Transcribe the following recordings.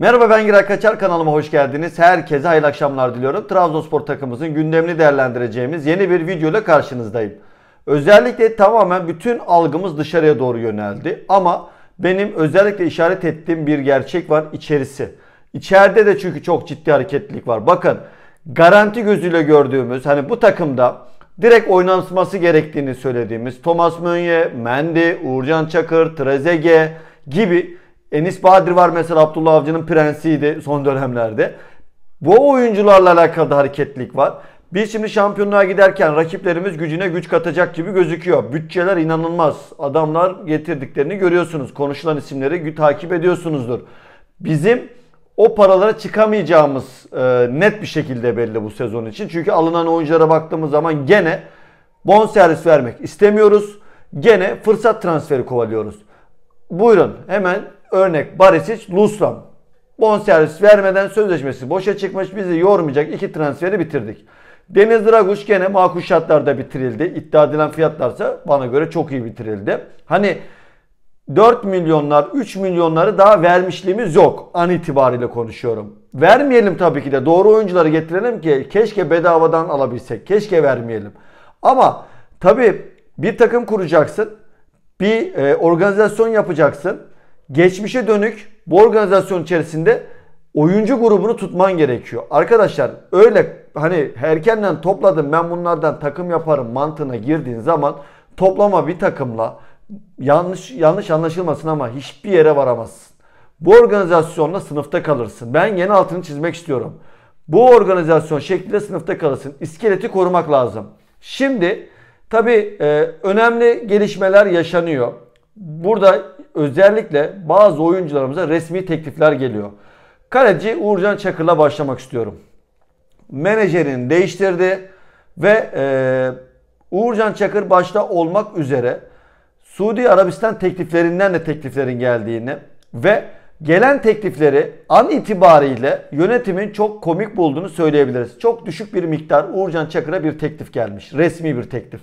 Merhaba ben Giray Kaçar kanalıma hoş geldiniz. Herkese hayırlı akşamlar diliyorum. Trabzonspor takımımızın gündemini değerlendireceğimiz yeni bir video ile karşınızdayım. Özellikle tamamen bütün algımız dışarıya doğru yöneldi. Ama benim özellikle işaret ettiğim bir gerçek var içerisi. İçeride de çünkü çok ciddi hareketlilik var. Bakın garanti gözüyle gördüğümüz hani bu takımda direkt oynanması gerektiğini söylediğimiz Thomas Mönye, Mendy, Uğurcan Çakır, Trezege gibi Enis Badir var mesela Abdullah Avcı'nın prensiydi son dönemlerde. Bu oyuncularla alakalı da hareketlik var. Biz şimdi şampiyonluğa giderken rakiplerimiz gücüne güç katacak gibi gözüküyor. Bütçeler inanılmaz. Adamlar getirdiklerini görüyorsunuz. Konuşulan isimleri takip ediyorsunuzdur. Bizim o paralara çıkamayacağımız e, net bir şekilde belli bu sezon için. Çünkü alınan oyunculara baktığımız zaman gene bon servis vermek istemiyoruz. Gene fırsat transferi kovalıyoruz. Buyurun hemen Örnek Barisic, Lusram. Bonservis vermeden sözleşmesi boşa çıkmış. Bizi yormayacak iki transferi bitirdik. Deniz Draguş gene makul şartlarda bitirildi. İddia edilen fiyatlarsa bana göre çok iyi bitirildi. Hani 4 milyonlar, 3 milyonları daha vermişliğimiz yok. An itibariyle konuşuyorum. Vermeyelim tabii ki de. Doğru oyuncuları getirelim ki keşke bedavadan alabilsek. Keşke vermeyelim. Ama tabii bir takım kuracaksın. Bir e, organizasyon yapacaksın geçmişe dönük bu organizasyon içerisinde oyuncu grubunu tutman gerekiyor. Arkadaşlar öyle hani erkenden topladım ben bunlardan takım yaparım mantığına girdiğin zaman toplama bir takımla yanlış yanlış anlaşılmasın ama hiçbir yere varamazsın. Bu organizasyonla sınıfta kalırsın. Ben yeni altını çizmek istiyorum. Bu organizasyon şeklinde sınıfta kalırsın. İskeleti korumak lazım. Şimdi tabi e, önemli gelişmeler yaşanıyor. Burada özellikle bazı oyuncularımıza resmi teklifler geliyor. Kaleci Uğurcan Çakır'la başlamak istiyorum. Menajerini değiştirdi ve e, Uğurcan Çakır başta olmak üzere Suudi Arabistan tekliflerinden de tekliflerin geldiğini ve gelen teklifleri an itibariyle yönetimin çok komik bulduğunu söyleyebiliriz. Çok düşük bir miktar Uğurcan Çakır'a bir teklif gelmiş. Resmi bir teklif.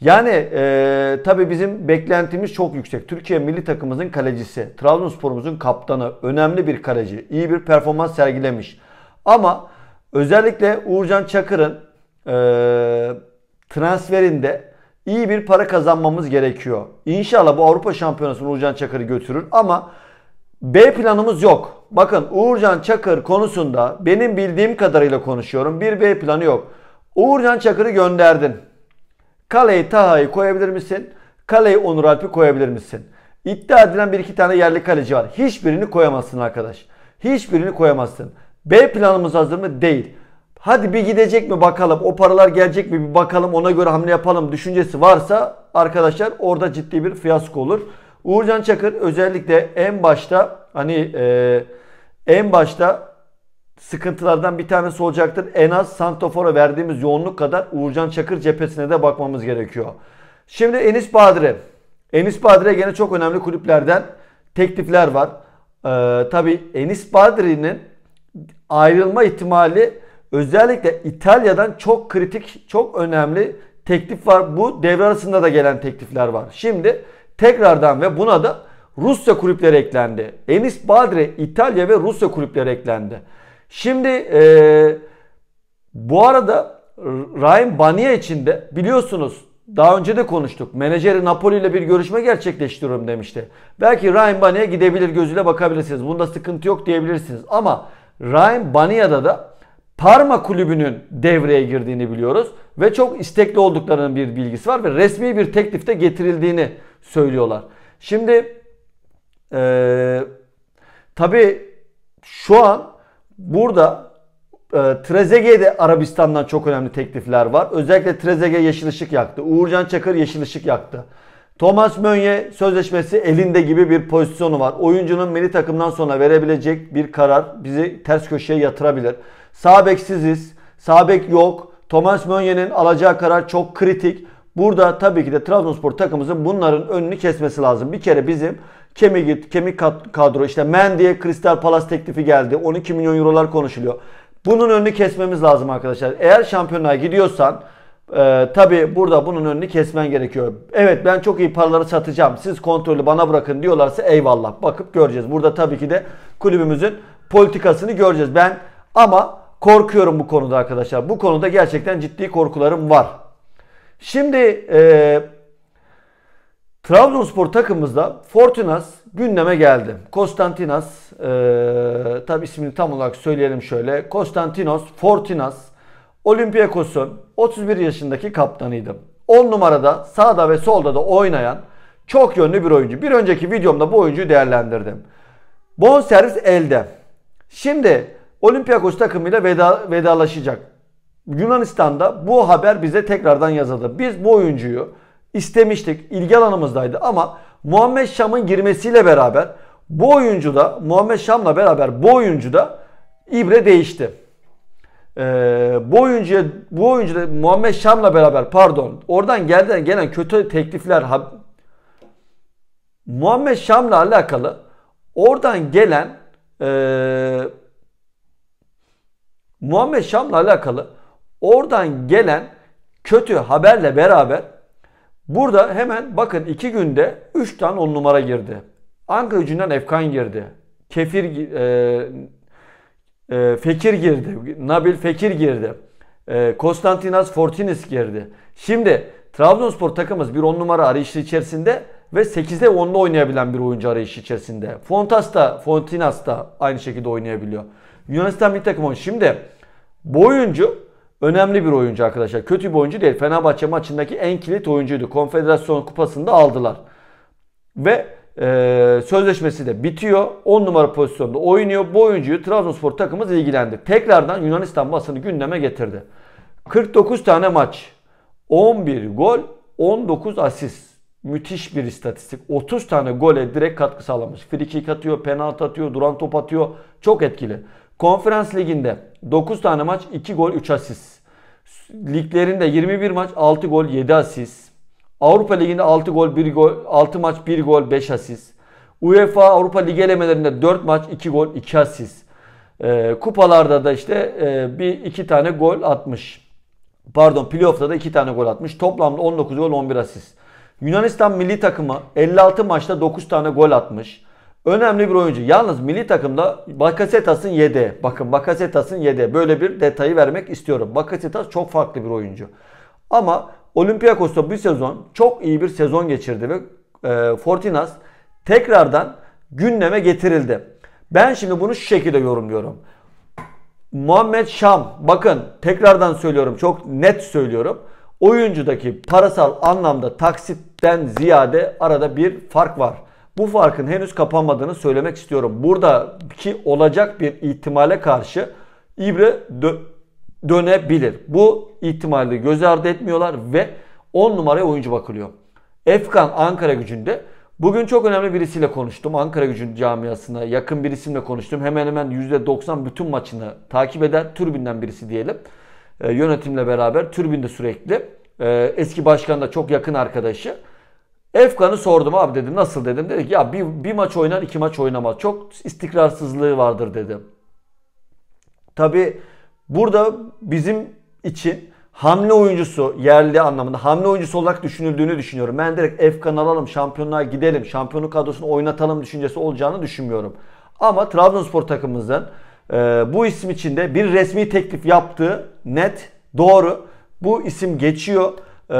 Yani e, tabii bizim beklentimiz çok yüksek. Türkiye milli takımımızın kalecisi, Trabzonspor'umuzun kaptanı, önemli bir kaleci, iyi bir performans sergilemiş. Ama özellikle Uğurcan Çakır'ın e, transferinde iyi bir para kazanmamız gerekiyor. İnşallah bu Avrupa Şampiyonası'nı Uğurcan Çakır'ı götürür ama B planımız yok. Bakın Uğurcan Çakır konusunda benim bildiğim kadarıyla konuşuyorum. Bir B planı yok. Uğurcan Çakır'ı gönderdin. Kaleye Taha'yı koyabilir misin? Kaleye Onur Alp'i koyabilir misin? İddia edilen bir iki tane yerli kaleci var. Hiçbirini koyamazsın arkadaş. Hiçbirini koyamazsın. B planımız hazır mı? Değil. Hadi bir gidecek mi bakalım. O paralar gelecek mi bir bakalım. Ona göre hamle yapalım düşüncesi varsa arkadaşlar orada ciddi bir fiyasko olur. Uğurcan Çakır özellikle en başta hani e, en başta sıkıntılardan bir tanesi olacaktır. En az Santofor'a verdiğimiz yoğunluk kadar Uğurcan Çakır cephesine de bakmamız gerekiyor. Şimdi Enis Badire. Enis Badire gene çok önemli kulüplerden teklifler var. Ee, tabii Enis Badire'nin ayrılma ihtimali özellikle İtalya'dan çok kritik, çok önemli teklif var. Bu devre arasında da gelen teklifler var. Şimdi tekrardan ve buna da Rusya kulüpleri eklendi. Enis Badire İtalya ve Rusya kulüpleri eklendi. Şimdi e, bu arada Ryan Bania için de biliyorsunuz daha önce de konuştuk. Menajeri Napoli ile bir görüşme gerçekleştiriyorum demişti. Belki Ryan Bania'ya gidebilir gözüyle bakabilirsiniz. Bunda sıkıntı yok diyebilirsiniz. Ama Ryan Bania'da da Parma kulübünün devreye girdiğini biliyoruz. Ve çok istekli olduklarının bir bilgisi var. Ve resmi bir teklifte getirildiğini söylüyorlar. Şimdi ee, tabii şu an Burada e, Trezeguet'e Arabistan'dan çok önemli teklifler var. Özellikle Trezeguet yeşil ışık yaktı. Uğurcan Çakır yeşil ışık yaktı. Thomas Mönye sözleşmesi elinde gibi bir pozisyonu var. Oyuncunun milli takımdan sonra verebilecek bir karar bizi ters köşeye yatırabilir. Sağ beksiziz. Sağ bek yok. Thomas Mönye'nin alacağı karar çok kritik. Burada tabii ki de Trabzonspor takımımızın bunların önünü kesmesi lazım. Bir kere bizim kemik kemik kadro işte Mendy'e Crystal Palace teklifi geldi. 12 milyon eurolar konuşuluyor. Bunun önünü kesmemiz lazım arkadaşlar. Eğer şampiyonluğa gidiyorsan e, tabii burada bunun önünü kesmen gerekiyor. Evet ben çok iyi paraları satacağım. Siz kontrolü bana bırakın diyorlarsa eyvallah. Bakıp göreceğiz. Burada tabii ki de kulübümüzün politikasını göreceğiz. Ben ama korkuyorum bu konuda arkadaşlar. Bu konuda gerçekten ciddi korkularım var. Şimdi e, Trabzonspor takımımızda Fortunas gündeme geldi. Konstantinas, e, tabi ismini tam olarak söyleyelim şöyle. Konstantinos Fortunas Olympiakos'un 31 yaşındaki kaptanıydı. 10 numarada sağda ve solda da oynayan çok yönlü bir oyuncu. Bir önceki videomda bu oyuncuyu değerlendirdim. Bon servis elde. Şimdi Olympiakos takımıyla veda, vedalaşacak. Yunanistan'da bu haber bize tekrardan yazıldı. Biz bu oyuncuyu istemiştik. ilgi alanımızdaydı ama Muhammed Şam'ın girmesiyle beraber bu oyuncuda Muhammed Şam'la beraber bu oyuncuda ibre değişti. Ee, bu oyuncuya bu oyuncuda Muhammed Şam'la beraber pardon oradan gelen gelen kötü teklifler ha, Muhammed Şam'la alakalı oradan gelen e, Muhammed Şam'la alakalı Oradan gelen kötü haberle beraber burada hemen bakın 2 günde 3 tane 10 numara girdi. Ankara gücünden Efkan girdi. Kefir e, e, Fekir girdi. Nabil Fekir girdi. E, Konstantinas Fortinis girdi. Şimdi Trabzonspor takımımız bir 10 numara arayışı içerisinde ve 8'de 10'da oynayabilen bir oyuncu arayışı içerisinde. Fontas da Fontinas da aynı şekilde oynayabiliyor. Yunanistan bir takımı. Şimdi bu oyuncu Önemli bir oyuncu arkadaşlar. Kötü bir oyuncu değil. Fenerbahçe maçındaki en kilit oyuncuydu. Konfederasyon kupasında aldılar. Ve e, sözleşmesi de bitiyor. 10 numara pozisyonda oynuyor. Bu oyuncuyu Trabzonspor takımımız ilgilendi. Tekrardan Yunanistan basını gündeme getirdi. 49 tane maç. 11 gol, 19 asist. Müthiş bir istatistik. 30 tane gole direkt katkı sağlamış. Free kick atıyor, penaltı atıyor, duran top atıyor. Çok etkili. Konferans liginde 9 tane maç 2 gol 3 asist. Liglerinde 21 maç 6 gol 7 asist. Avrupa Ligi'nde 6 gol 1 gol 6 maç 1 gol 5 asist. UEFA Avrupa Ligi elemelerinde 4 maç 2 gol 2 asist. E, kupalarda da işte e, bir iki tane gol atmış. Pardon playoff'ta da 2 tane gol atmış. Toplamda 19 gol 11 asist. Yunanistan milli takımı 56 maçta 9 tane gol atmış. Önemli bir oyuncu. Yalnız milli takımda Bakasetas'ın yedeği. Bakın Bakasetas'ın yedeği. Böyle bir detayı vermek istiyorum. Bakasetas çok farklı bir oyuncu. Ama Olympiakos'ta bu sezon çok iyi bir sezon geçirdi ve e, Fortinas tekrardan gündeme getirildi. Ben şimdi bunu şu şekilde yorumluyorum. Muhammed Şam bakın tekrardan söylüyorum çok net söylüyorum. Oyuncudaki parasal anlamda taksitten ziyade arada bir fark var bu farkın henüz kapanmadığını söylemek istiyorum. Buradaki olacak bir ihtimale karşı İbre dö- dönebilir. Bu ihtimali göz ardı etmiyorlar ve 10 numaraya oyuncu bakılıyor. Efkan Ankara gücünde Bugün çok önemli birisiyle konuştum. Ankara gücün camiasına yakın bir isimle konuştum. Hemen hemen %90 bütün maçını takip eder. Türbinden birisi diyelim. E, yönetimle beraber türbinde sürekli. E, eski başkan da çok yakın arkadaşı. Efkan'ı sordum abi dedim nasıl dedim. Dedi ki ya bir, bir maç oynar iki maç oynamaz. Çok istikrarsızlığı vardır dedim. Tabi burada bizim için hamle oyuncusu yerli anlamında hamle oyuncusu olarak düşünüldüğünü düşünüyorum. Ben direkt Efkan alalım şampiyonluğa gidelim şampiyonluk kadrosunu oynatalım düşüncesi olacağını düşünmüyorum. Ama Trabzonspor takımımızdan e, bu isim içinde bir resmi teklif yaptığı net doğru. Bu isim geçiyor. Ee,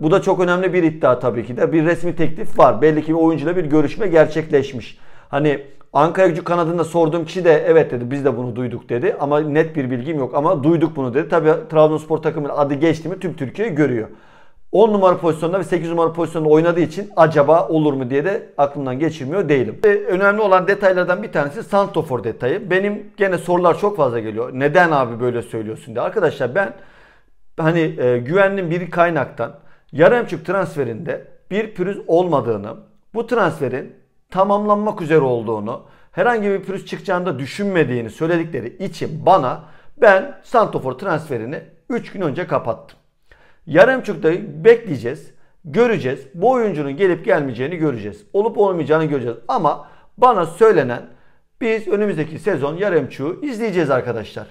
bu da çok önemli bir iddia tabii ki de. Bir resmi teklif var. Belli ki bir oyuncuyla bir görüşme gerçekleşmiş. Hani Ankara gücü kanadında sorduğum kişi de evet dedi biz de bunu duyduk dedi. Ama net bir bilgim yok ama duyduk bunu dedi. Tabii Trabzonspor takımının adı geçti mi tüm Türkiye görüyor. 10 numara pozisyonda ve 8 numara pozisyonda oynadığı için acaba olur mu diye de aklımdan geçirmiyor değilim. Ve ee, önemli olan detaylardan bir tanesi Santofor detayı. Benim gene sorular çok fazla geliyor. Neden abi böyle söylüyorsun diye. Arkadaşlar ben hani e, güvenli bir kaynaktan Yaremçuk transferinde bir pürüz olmadığını, bu transferin tamamlanmak üzere olduğunu, herhangi bir pürüz çıkacağını da düşünmediğini söyledikleri için bana ben Santofor transferini 3 gün önce kapattım. Yaremçuk'ta bekleyeceğiz, göreceğiz. Bu oyuncunun gelip gelmeyeceğini göreceğiz. Olup olmayacağını göreceğiz. Ama bana söylenen biz önümüzdeki sezon Yaremçuk'u izleyeceğiz arkadaşlar.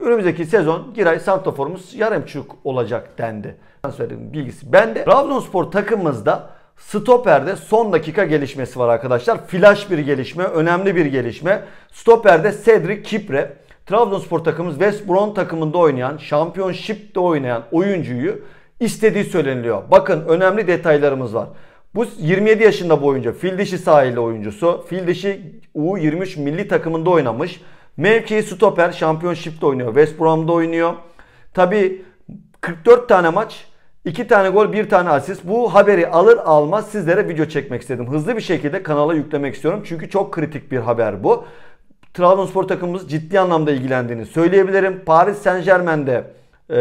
Önümüzdeki sezon Giray Santofor'umuz Yaremçuk olacak dendi. Transferin bilgisi bende. Trabzonspor takımımızda Stoper'de son dakika gelişmesi var arkadaşlar. Flash bir gelişme, önemli bir gelişme. Stoper'de Cedric Kipre. Trabzonspor takımımız West Brom takımında oynayan, Championship'te oynayan oyuncuyu istediği söyleniliyor. Bakın önemli detaylarımız var. Bu 27 yaşında bu oyuncu. Fil dişi sahili oyuncusu. Fil dişi U23 milli takımında oynamış. Mevkii stoper. Şampiyonşip'te oynuyor. West Brom'da oynuyor. Tabi 44 tane maç. 2 tane gol, 1 tane asist. Bu haberi alır almaz sizlere video çekmek istedim. Hızlı bir şekilde kanala yüklemek istiyorum. Çünkü çok kritik bir haber bu. Trabzonspor takımımız ciddi anlamda ilgilendiğini söyleyebilirim. Paris Saint Germain'de e,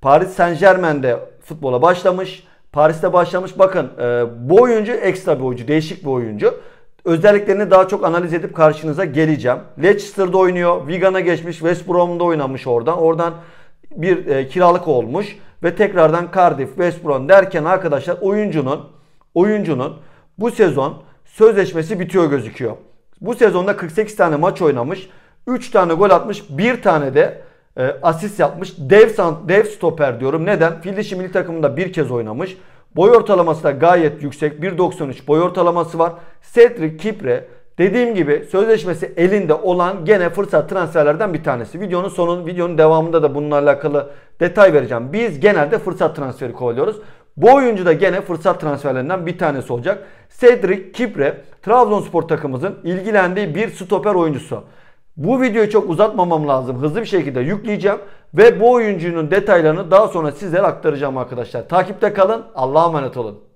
Paris Saint Germain'de futbola başlamış. Paris'te başlamış. Bakın e, bu oyuncu ekstra bir oyuncu. Değişik bir oyuncu özelliklerini daha çok analiz edip karşınıza geleceğim. Leicester'da oynuyor. Wigan'a geçmiş. West Brom'da oynamış oradan. Oradan bir e, kiralık olmuş ve tekrardan Cardiff, West Brom derken arkadaşlar oyuncunun oyuncunun bu sezon sözleşmesi bitiyor gözüküyor. Bu sezonda 48 tane maç oynamış. 3 tane gol atmış. 1 tane de e, asist yapmış. Dev, dev stoper diyorum. Neden? Fil milli takımında bir kez oynamış. Boy ortalaması da gayet yüksek. 1.93 boy ortalaması var. Cedric Kipre dediğim gibi sözleşmesi elinde olan gene fırsat transferlerden bir tanesi. Videonun sonun videonun devamında da bununla alakalı detay vereceğim. Biz genelde fırsat transferi kovalıyoruz. Bu oyuncu da gene fırsat transferlerinden bir tanesi olacak. Cedric Kipre Trabzonspor takımımızın ilgilendiği bir stoper oyuncusu. Bu videoyu çok uzatmamam lazım. Hızlı bir şekilde yükleyeceğim. Ve bu oyuncunun detaylarını daha sonra sizlere aktaracağım arkadaşlar. Takipte kalın. Allah'a emanet olun.